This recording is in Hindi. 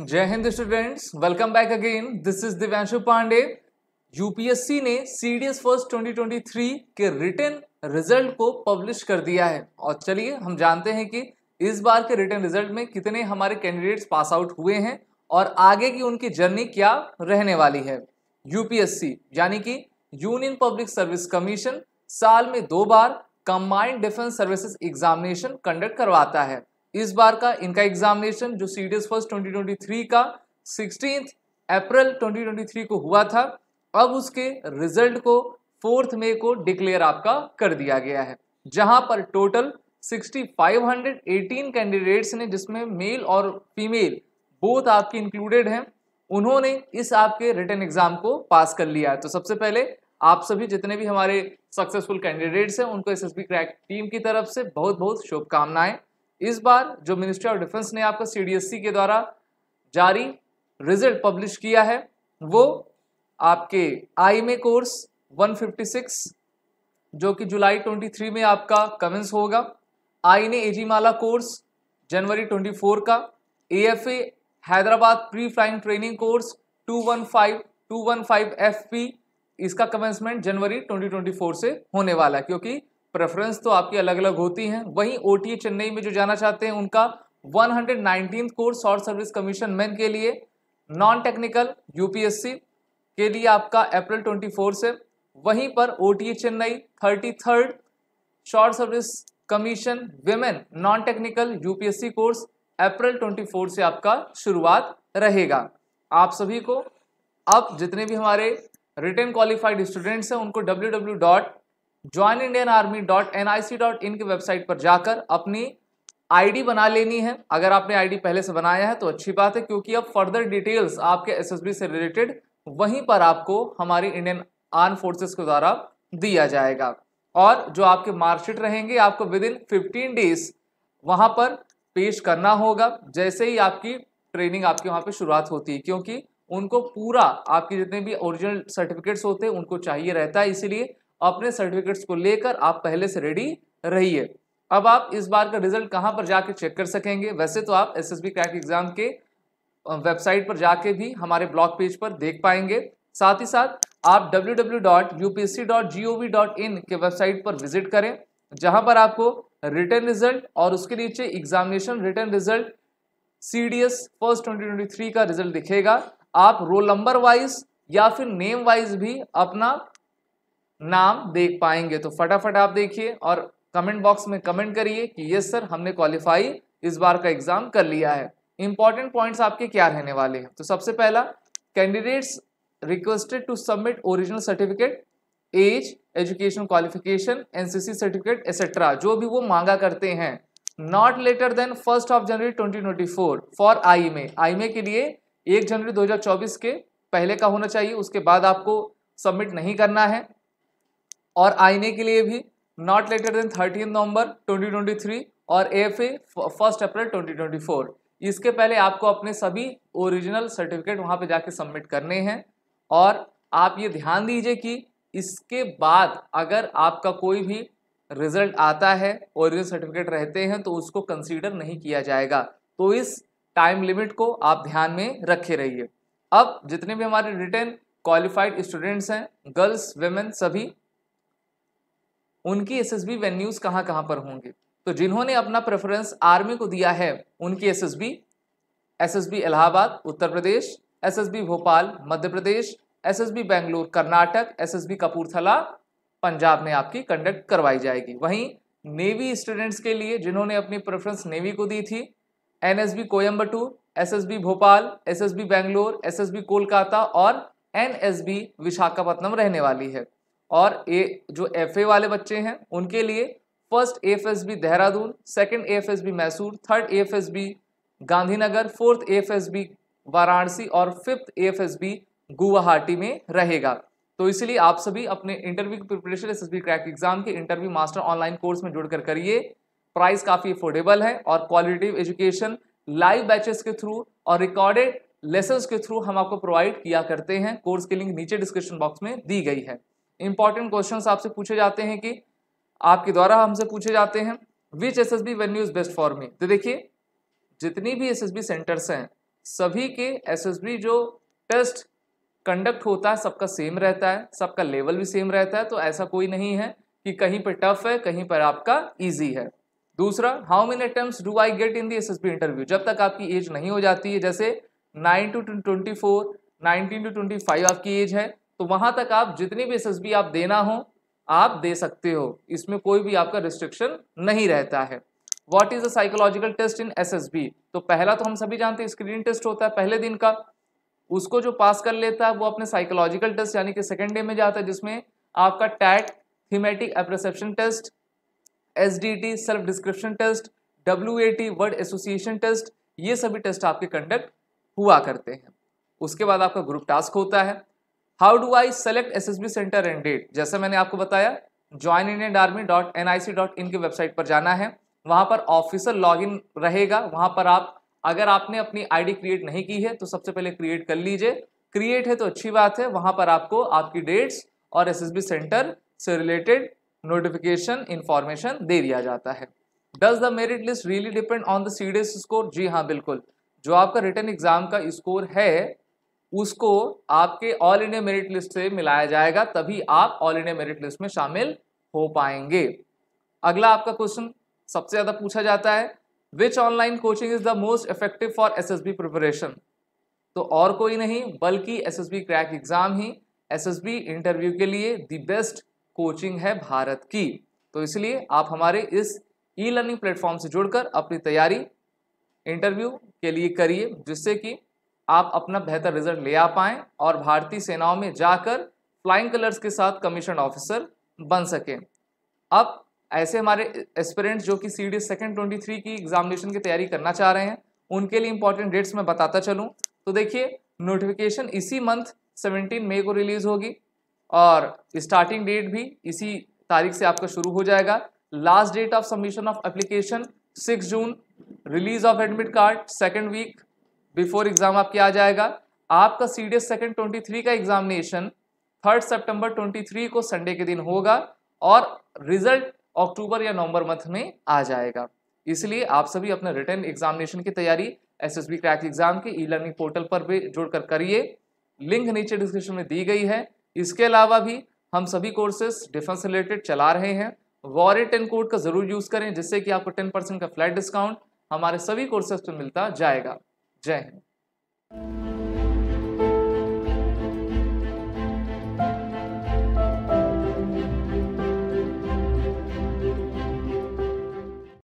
जय हिंद students welcome back again this is Divyanshu Pandey UPSC ने सीडीएस फर्स्ट 2023 के रिटर्न रिजल्ट को पब्लिश कर दिया है और चलिए हम जानते हैं कि इस बार के रिटर्न रिजल्ट में कितने हमारे कैंडिडेट्स पास आउट हुए हैं और आगे की उनकी जर्नी क्या रहने वाली है यूपीएससी यानी कि यूनियन पब्लिक सर्विस कमीशन साल में दो बार combined defence services examination conduct करवाता है इस बार का इनका एग्जामिनेशन जो सी डी फर्स्ट ट्वेंटी का सिक्सटीन अप्रैल 2023 को हुआ था अब उसके रिजल्ट को फोर्थ मई को डिक्लेयर आपका कर दिया गया है जहां पर टोटल 6518 कैंडिडेट्स ने जिसमें मेल और फीमेल बोथ आपके इंक्लूडेड हैं उन्होंने इस आपके रिटर्न एग्जाम को पास कर लिया है तो सबसे पहले आप सभी जितने भी हमारे सक्सेसफुल कैंडिडेट्स हैं उनको एस एस क्रैक टीम की तरफ से बहुत बहुत शुभकामनाएं इस बार जो मिनिस्ट्री ऑफ डिफेंस ने आपका सीडीएससी के द्वारा जारी रिजल्ट पब्लिश किया है वो आपके आई कोर्स 156 जो कि जुलाई 23 में आपका कमेंस होगा आई ने एजीमाला कोर्स जनवरी 24 का AFA Hyderabad pre flying training course 215 215 FP इसका कमेंसमेंट जनवरी 2024 से होने वाला है क्योंकि प्रेफरेंस तो आपकी अलग अलग होती हैं वहीं ओ चेन्नई में जो जाना चाहते हैं उनका one course short service commission man के लिए नॉन टेक्निकल यूपीएससी के लिए आपका अप्रैल 24 से वहीं पर O Chennai thirty third short service commission women non technical UPSC course April 24 से आपका शुरुआत रहेगा आप सभी को अब जितने भी हमारे रिटर्न क्वालिफाइड स्टूडेंट्स हैं उनको W W dot join Indian army dot N I C dot in की वेबसाइट पर जाकर अपनी आईडी बना लेनी है अगर आपने आईडी पहले से बनाया है तो अच्छी बात है क्योंकि अब फर्दर डिटेल्स आपके एसएसबी से रिलेटेड वहीं पर आपको हमारी इंडियन आर्म फोर्सेस के द्वारा दिया जाएगा और जो आपके मार्कशीट रहेंगे आपको विद इन फिफ्टीन डेज वहाँ पर पेश करना होगा जैसे ही आपकी ट्रेनिंग आपके वहाँ पर शुरुआत होती है क्योंकि उनको पूरा आपके जितने भी ओरिजिनल सर्टिफिकेट्स होते हैं उनको चाहिए रहता है इसीलिए अपने सर्टिफिकेट्स को लेकर आप पहले से रेडी रहिए अब आप इस बार का रिजल्ट कहाँ पर जाके चेक कर सकेंगे वैसे तो आप एस एस क्रैक एग्जाम के वेबसाइट पर जाके भी हमारे ब्लॉग पेज पर देख पाएंगे साथ ही साथ आप www.upsc.gov.in के वेबसाइट पर विजिट करें जहां पर आपको रिटर्न रिजल्ट और उसके नीचे examination written result C D S first twenty twenty three का रिजल्ट दिखेगा आप रोल नंबर वाइज या फिर नेम वाइज भी अपना नाम देख पाएंगे तो फटाफट आप देखिए और कमेंट बॉक्स में कमेंट करिए कि यस सर हमने क्वालिफाई इस बार का एग्जाम कर लिया है इंपॉर्टेंट पॉइंट्स आपके क्या रहने वाले हैं तो सबसे पहला candidates requested to submit original certificate as education qualification NCC certificate etcetera जो भी वो मांगा करते हैं not later than first of January 2024 for I में आई में के लिए एक जनवरी 2024 के पहले का होना चाहिए उसके बाद आपको सबमिट नहीं करना है और आईने के लिए भी not later than thirteen November 2023 और एफ ए फर्स्ट अप्रैल 2024 इसके पहले आपको अपने सभी ओरिजिनल सर्टिफिकेट वहां पे जाके सबमिट करने हैं और आप ये ध्यान दीजिए कि इसके बाद अगर आपका कोई भी रिजल्ट आता है ओरिजिनल सर्टिफिकेट रहते हैं तो उसको कंसीडर नहीं किया जाएगा तो इस टाइम लिमिट को आप ध्यान में रखे रहिए अब जितने भी हमारे रिटर्न क्वालिफाइड स्टूडेंट्स हैं गर्ल्स वेमेन सभी उनकी एस एस बी वेन्यूज कहाँ कहाँ पर होंगे तो जिन्होंने अपना प्रेफरेंस आर्मी को दिया है उनकी S S S B S B Allahabad Uttar Pradesh S S B Bhopal Madhya Pradesh S S B Bangalore Karnataka S S B Kapurthala Punjab में आपकी कंडक्ट करवाई जाएगी वहीं नेवी स्टूडेंट्स के लिए जिन्होंने अपनी प्रेफरेंस नेवी को दी थी N S S Coimbatore B Bhopal S S B Bangalore B Kolkata और एन एस बी विशाखापट्टनम रहने वाली है और ए जो एफ वाले बच्चे हैं उनके लिए first F S B Dehradun second F S B Mysore third F S B Gandhinagar fourth F S B Varanasi और fifth F S B Guwahati में रहेगा तो इसलिए आप सभी अपने इंटरव्यू की preparation S S B crack exam के इंटरव्यू मास्टर ऑनलाइन कोर्स में जुड़कर करिए प्राइस काफ़ी अफोर्डेबल है और क्वालिटिव एजुकेशन लाइव बैचेस के थ्रू और रिकॉर्डेड लेसन के थ्रू हम आपको प्रोवाइड किया करते हैं कोर्स की लिंक नीचे डिस्क्रिप्शन बॉक्स में दी गई है इंपॉर्टेंट क्वेश्चन आपसे पूछे जाते हैं कि आपके द्वारा हमसे पूछे जाते हैं which S S B venue is best for me तो देखिए जितनी भी एस एस बी सेंटर्स हैं सभी के एस एस बी जो टेस्ट कंडक्ट होता है सबका सेम रहता है सबका लेवल भी सेम रहता है तो ऐसा कोई नहीं है कि कहीं पर टफ है कहीं पर आपका ईजी है दूसरा how many attempt do I get in the S S B interview जब तक आपकी एज नहीं हो जाती है जैसे nine to twenty four nineteen to twenty five आपकी एज है तो वहां तक आप जितनी भी एस आप देना हो आप दे सकते हो इसमें कोई भी आपका रिस्ट्रिक्शन नहीं रहता है what is the psychological test in S तो पहला तो हम सभी जानते हैं स्क्रीन टेस्ट होता है पहले दिन का उसको जो पास कर लेता है वो अपने साइकोलॉजिकल टेस्ट यानी कि सेकेंड डे में जाता है जिसमें आपका TAT thematic apperception test S self description test W word association test ये सभी टेस्ट आपके कंडक्ट हुआ करते हैं उसके बाद आपका ग्रुप टास्क होता है how do I select S S B centre and date जैसे मैंने आपको बताया join Indian army dot N I C dot in की वेबसाइट पर जाना है वहाँ पर लॉग लॉगिन रहेगा वहाँ पर आप अगर आपने अपनी आईडी क्रिएट नहीं की है तो सबसे पहले क्रिएट कर लीजिए क्रिएट है तो अच्छी बात है वहाँ पर आपको आपकी डेट्स और एसएसबी सेंटर से रिलेटेड नोटिफिकेशन इन्फॉर्मेशन दे दिया जाता है does the merit list really depend on the S score जी हाँ बिल्कुल जो आपका रिटर्न एग्जाम का स्कोर है उसको आपके ऑल इंडिया मेरिट लिस्ट से मिलाया जाएगा तभी आप ऑल इंडिया मेरिट लिस्ट में शामिल हो पाएंगे अगला आपका क्वेश्चन सबसे ज्यादा पूछा जाता है which online coaching is the most effective for S S B preparation तो और कोई नहीं बल्कि S S B crack exam ही एस एस बी इंटरव्यू के लिए द बेस्ट कोचिंग है भारत की तो इसलिए आप हमारे इस ई लर्निंग प्लेटफॉर्म से जुड़कर अपनी तैयारी इंटरव्यू के लिए करिए जिससे कि आप अपना बेहतर रिजल्ट ले आ पाएँ और भारतीय सेनाओं में जाकर फ्लाइंग कलर्स के साथ कमीशन ऑफिसर बन सकें अब ऐसे हमारे एस्पिरेंट्स जो कि C D second twenty three की एग्जामिनेशन की तैयारी करना चाह रहे हैं उनके लिए इंपॉर्टेंट डेट्स मैं बताता चलूँ तो देखिए नोटिफिकेशन इसी मंथ सेवनटीन मई को रिलीज़ होगी और स्टार्टिंग डेट भी इसी तारीख से आपका शुरू हो जाएगा last date of submission of application six June release of admit card second week before exam आपके आ जाएगा आपका C D S second twenty three का examination third September twenty three को संडे के दिन होगा और रिजल्ट अक्टूबर या नवंबर मंथ में आ जाएगा इसलिए आप सभी अपने रिटर्न एग्जामिनेशन की तैयारी S S B crack exam के ई लर्निंग पोर्टल पर भी जुड़कर करिए लिंक नीचे डिस्क्रिप्शन में दी गई है इसके अलावा भी हम सभी कोर्सेज डिफेंस रिलेटेड चला रहे हैं वॉरे टेन कोड का जरूर यूज करें जिससे कि आपको टेन परसेंट का फ्लैट डिस्काउंट हमारे सभी कोर्सेस पर मिलता जाएगा Jack.